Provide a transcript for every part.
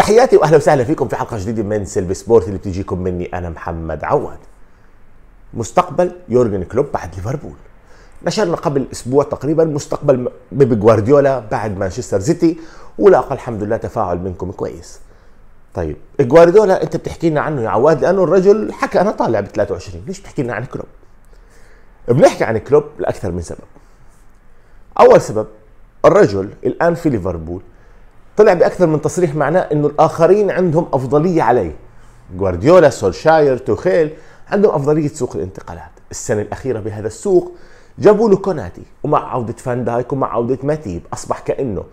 تحياتي واهلا وسهلا فيكم في حلقه جديده من سيلفي سبورت اللي بتجيكم مني انا محمد عواد. مستقبل يورجن كلوب بعد ليفربول. نشرنا قبل اسبوع تقريبا مستقبل بيب جوارديولا بعد مانشستر سيتي ولاقى الحمد لله تفاعل منكم كويس. طيب جوارديولا انت بتحكي لنا عنه يا عواد لانه الرجل حكى انا طالع ب 23 ليش بتحكي لنا عن كلوب؟ بنحكي عن كلوب لاكثر من سبب. اول سبب الرجل الان في ليفربول طلع باكثر من تصريح معناه انه الاخرين عندهم افضليه عليه جوارديولا سولشاير توخيل عندهم افضليه سوق الانتقالات السنه الاخيره بهذا السوق جابوا له كوناتي ومع عوده فان دايك ومع عوده ماتيب اصبح كانه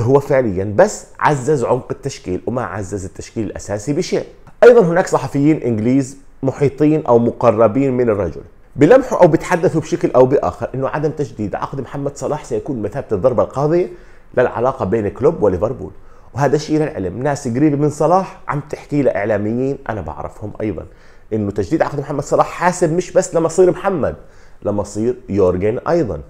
هو فعليا بس عزز عمق التشكيل وما عزز التشكيل الاساسي بشيء ايضا هناك صحفيين انجليز محيطين او مقربين من الرجل بلمحوا او بيتحدثوا بشكل او باخر انه عدم تجديد عقد محمد صلاح سيكون بمثابه الضربه القاضيه للعلاقه بين كلوب وليفربول وهذا الشيء للعلم ناس قريبه من صلاح عم تحكي لاعلاميين انا بعرفهم ايضا انه تجديد عقد محمد صلاح حاسب مش بس لمصير محمد لمصير يورجن ايضا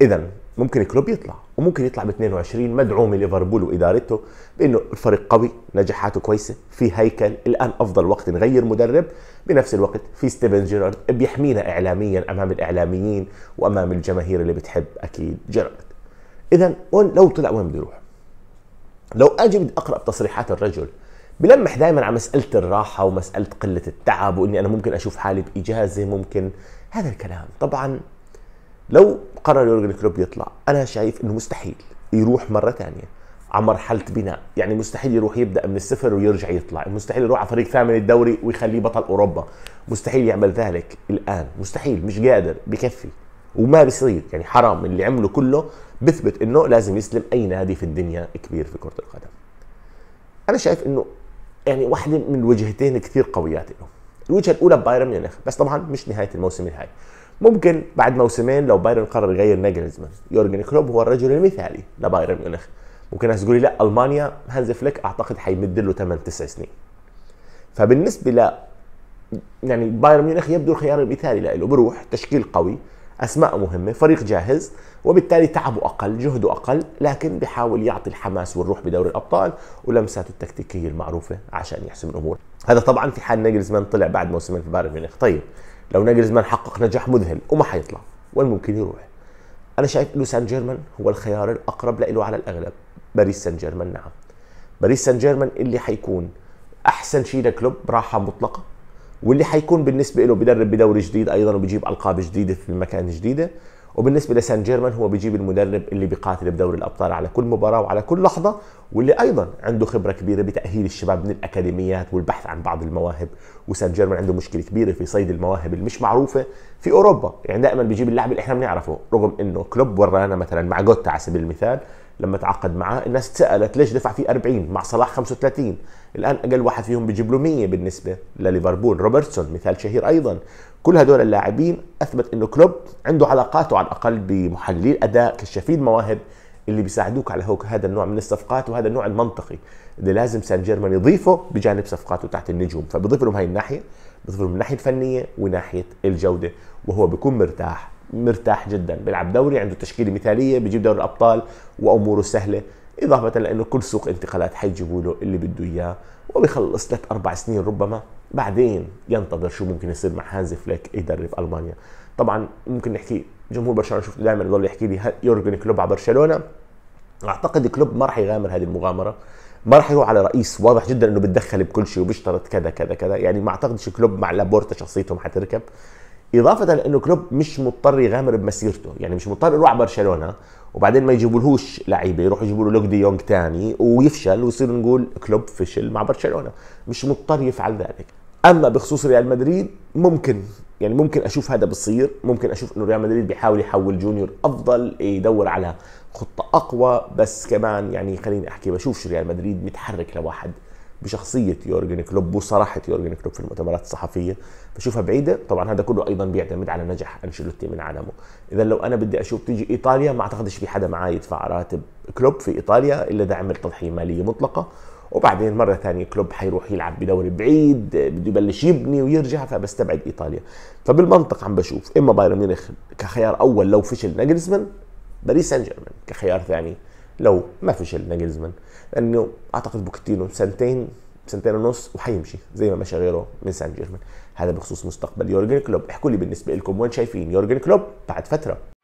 اذا ممكن كلوب يطلع وممكن يطلع ب 22 مدعوم ليفربول وادارته بانه الفريق قوي نجاحاته كويسه في هيكل الان افضل وقت نغير مدرب بنفس الوقت في ستيفن جيرارد بيحمينا اعلاميا امام الاعلاميين وامام الجماهير اللي بتحب اكيد جيرارد اذا لو طلع وين بده يروح لو اجي بدي اقرا تصريحات الرجل بلمح دائما على مساله الراحه ومساله قله التعب واني انا ممكن اشوف حالي باجازه ممكن هذا الكلام طبعا لو قرر يورجن كلوب يطلع انا شايف انه مستحيل يروح مره ثانيه على مرحله بناء يعني مستحيل يروح يبدا من الصفر ويرجع يطلع مستحيل يروح على فريق ثامن الدوري ويخليه بطل اوروبا مستحيل يعمل ذلك الان مستحيل مش قادر بكفي وما بصير يعني حرام اللي عمله كله بثبت انه لازم يسلم اي نادي في الدنيا كبير في كره القدم انا شايف انه يعني واحده من الوجهتين كثير قويات له الوجهه الاولى بايرن ميونخ بس طبعا مش نهايه الموسم الهاي ممكن بعد موسمين لو بايرن قرر يغير ناجلزمان يورجن كلوب هو الرجل المثالي لبايرن ميونخ ممكن ناس تقولي لا المانيا هانز فليك اعتقد حيمد له 8 9 سنين فبالنسبه ل يعني بايرن ميونخ يبدو الخيار المثالي له بروح تشكيل قوي اسماء مهمه فريق جاهز وبالتالي تعبه اقل جهده اقل لكن بحاول يعطي الحماس والروح بدوري الابطال ولمساته التكتيكيه المعروفه عشان يحسم الامور هذا طبعا في حال ناجلزمان طلع بعد موسمين في بايرن ميونخ طيب لو ناجلزمان حقق نجاح مذهل وما حيطلع وين ممكن يروح انا شايف انه سان جيرمان هو الخيار الاقرب له على الاغلب باريس سان جيرمان نعم باريس سان جيرمان اللي حيكون احسن شيء لكلوب راحه مطلقه واللي حيكون بالنسبه له بيدرب بدوري جديد ايضا وبيجيب القاب جديده في مكان جديده وبالنسبه لسان جيرمان هو بيجيب المدرب اللي بيقاتل بدوري الابطال على كل مباراه وعلى كل لحظه واللي ايضا عنده خبره كبيره بتاهيل الشباب من الاكاديميات والبحث عن بعض المواهب وسان جيرمان عنده مشكله كبيره في صيد المواهب المش معروفه في اوروبا يعني دائما بيجيب اللاعب اللي احنا بنعرفه رغم انه كلوب ورانا مثلا مع جوتا على سبيل المثال لما تعاقد معاه الناس سالت ليش دفع فيه 40 مع صلاح 35 الان اقل واحد فيهم بيجيب له 100 بالنسبه لليفربول روبرتسون مثال شهير ايضا كل هدول اللاعبين اثبت انه كلوب عنده علاقاته على الاقل بمحلل اداء كشافين مواهب اللي بيساعدوك على هوك هذا النوع من الصفقات وهذا النوع المنطقي اللي لازم سان جيرمان يضيفه بجانب صفقاته تحت النجوم فبيضيف لهم هاي الناحيه بيضيف لهم الناحيه الفنيه وناحيه الجوده وهو بيكون مرتاح مرتاح جدا بيلعب دوري عنده تشكيله مثاليه بيجيب دوري الابطال واموره سهله اضافه لانه كل سوق انتقالات حيجيبوا له اللي بده اياه وبيخلص لك اربع سنين ربما بعدين ينتظر شو ممكن يصير مع هانزي فليك يدرب المانيا طبعا ممكن نحكي جمهور برشلونه شفته دائما بضل يحكي لي يورجن كلوب على برشلونه اعتقد كلوب ما راح يغامر هذه المغامره ما راح يروح على رئيس واضح جدا انه بتدخل بكل شيء وبيشترط كذا كذا كذا يعني ما اعتقدش كلوب مع لابورتا شخصيتهم حتركب اضافه لانه كلوب مش مضطر يغامر بمسيرته يعني مش مضطر يروح على برشلونه وبعدين ما يجيبولهوش لعيبه يروحوا يجيبوا له لوك دي يونغ ثاني ويفشل ويصير نقول كلوب فشل مع برشلونه مش مضطر يفعل ذلك اما بخصوص ريال مدريد ممكن يعني ممكن اشوف هذا بصير ممكن اشوف انه ريال مدريد بيحاول يحول جونيور افضل يدور على خطه اقوى بس كمان يعني خليني احكي بشوفش ريال مدريد متحرك لواحد بشخصيه يورجن كلوب وصراحه يورجن كلوب في المؤتمرات الصحفيه بشوفها بعيده طبعا هذا كله ايضا بيعتمد على نجاح انشيلوتي من عالمه اذا لو انا بدي اشوف تيجي ايطاليا ما اعتقدش في حدا معاه يدفع راتب كلوب في ايطاليا الا اذا عمل تضحيه ماليه مطلقه وبعدين مره ثانيه كلوب حيروح يلعب بدوري بعيد بده يبلش يبني ويرجع فبستبعد ايطاليا فبالمنطق عم بشوف اما بايرن ميونخ كخيار اول لو فشل ناجلزمان باريس سان جيرمان كخيار ثاني لو ما فشلنا ناجلزمان لانه اعتقد بوكيتينو سنتين سنتين ونص وحيمشي زي ما مشى غيره من سان جيرمان هذا بخصوص مستقبل يورجن كلوب احكوا لي بالنسبه لكم وين شايفين يورجن كلوب بعد فتره